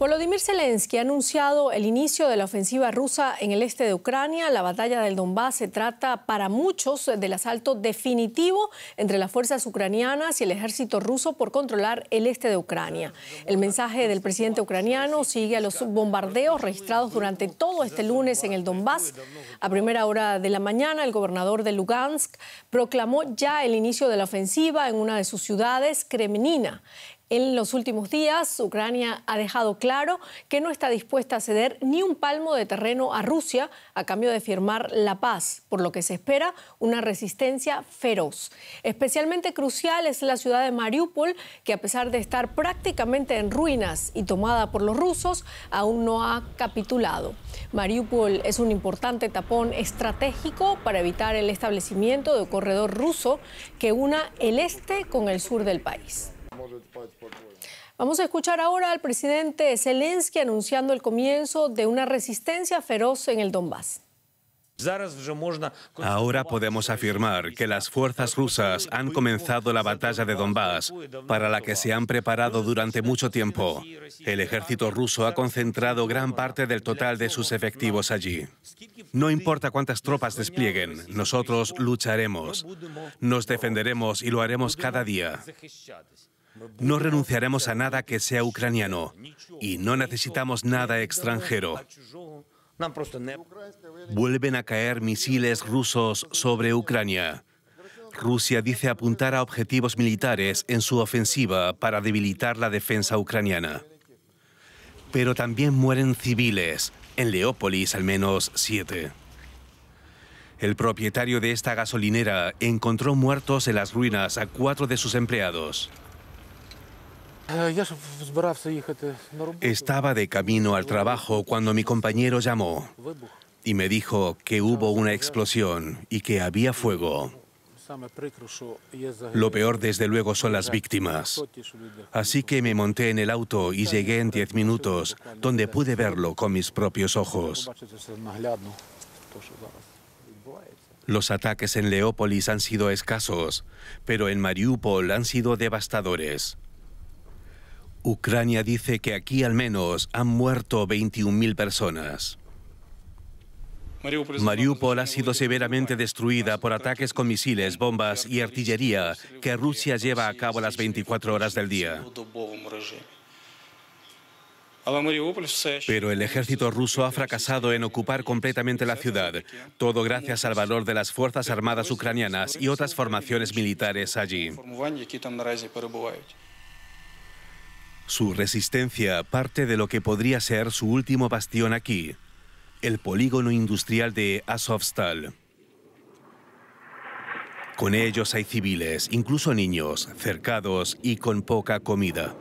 Volodymyr Zelensky ha anunciado el inicio de la ofensiva rusa en el este de Ucrania. La batalla del Donbass se trata para muchos del asalto definitivo entre las fuerzas ucranianas y el ejército ruso por controlar el este de Ucrania. El mensaje del presidente ucraniano sigue a los bombardeos registrados durante todo este lunes en el Donbass. A primera hora de la mañana, el gobernador de Lugansk proclamó ya el inicio de la ofensiva en una de sus ciudades, Kremnina. En los últimos días, Ucrania ha dejado claro que no está dispuesta a ceder ni un palmo de terreno a Rusia a cambio de firmar la paz, por lo que se espera una resistencia feroz. Especialmente crucial es la ciudad de Mariupol, que a pesar de estar prácticamente en ruinas y tomada por los rusos, aún no ha capitulado. Mariupol es un importante tapón estratégico para evitar el establecimiento de un corredor ruso que una el este con el sur del país. Vamos a escuchar ahora al presidente Zelensky anunciando el comienzo de una resistencia feroz en el Donbass. Ahora podemos afirmar que las fuerzas rusas han comenzado la batalla de Donbass, para la que se han preparado durante mucho tiempo. El ejército ruso ha concentrado gran parte del total de sus efectivos allí. No importa cuántas tropas desplieguen, nosotros lucharemos, nos defenderemos y lo haremos cada día. No renunciaremos a nada que sea ucraniano y no necesitamos nada extranjero. Vuelven a caer misiles rusos sobre Ucrania. Rusia dice apuntar a objetivos militares en su ofensiva para debilitar la defensa ucraniana. Pero también mueren civiles, en Leópolis al menos siete. El propietario de esta gasolinera encontró muertos en las ruinas a cuatro de sus empleados. Э, Estaba de camino al trabajo cuando mi compañero llamó y me dijo que hubo una explosión y que había fuego. Lo peor desde luego son las víctimas. Así que me monté en el auto y llegué en diez minutos, donde pude verlo con mis propios ojos. Los ataques en Leópolis han sido escasos, pero en Mariupol han sido devastadores. Ucrania dice que aquí al menos han muerto 21.000 personas. Mariupol ha sido severamente destruida por ataques con misiles, bombas y artillería que Rusia lleva a cabo las 24 horas del día. Pero el ejército ruso ha fracasado en ocupar completamente la ciudad, todo gracias al valor de las Fuerzas Armadas ucranianas y otras formaciones militares allí. Su resistencia parte de lo que podría ser su último bastión aquí, el polígono industrial de Azovstal. Con ellos hay civiles, incluso niños, cercados y con poca comida.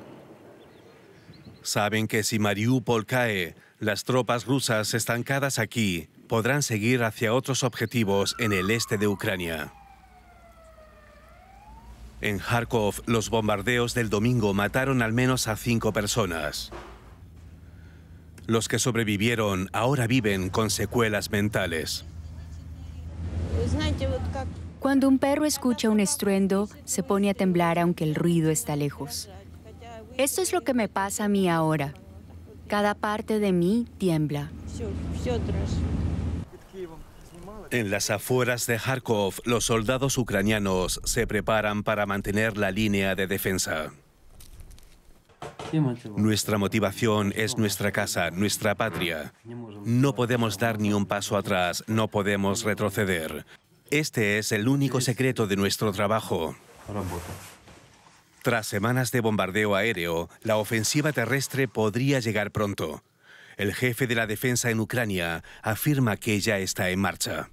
Saben que si Mariupol cae, las tropas rusas estancadas aquí podrán seguir hacia otros objetivos en el este de Ucrania. En Kharkov, los bombardeos del domingo mataron al menos a cinco personas. Los que sobrevivieron ahora viven con secuelas mentales. Cuando un perro escucha un estruendo, se pone a temblar aunque el ruido está lejos. Esto es lo que me pasa a mí ahora. Cada parte de mí tiembla. En las afueras de Kharkov, los soldados ucranianos se preparan para mantener la línea de defensa. Nuestra motivación es nuestra casa, nuestra patria. No podemos dar ni un paso atrás, no podemos retroceder. Este es el único secreto de nuestro trabajo. Tras semanas de bombardeo aéreo, la ofensiva terrestre podría llegar pronto. El jefe de la defensa en Ucrania afirma que ya está en marcha.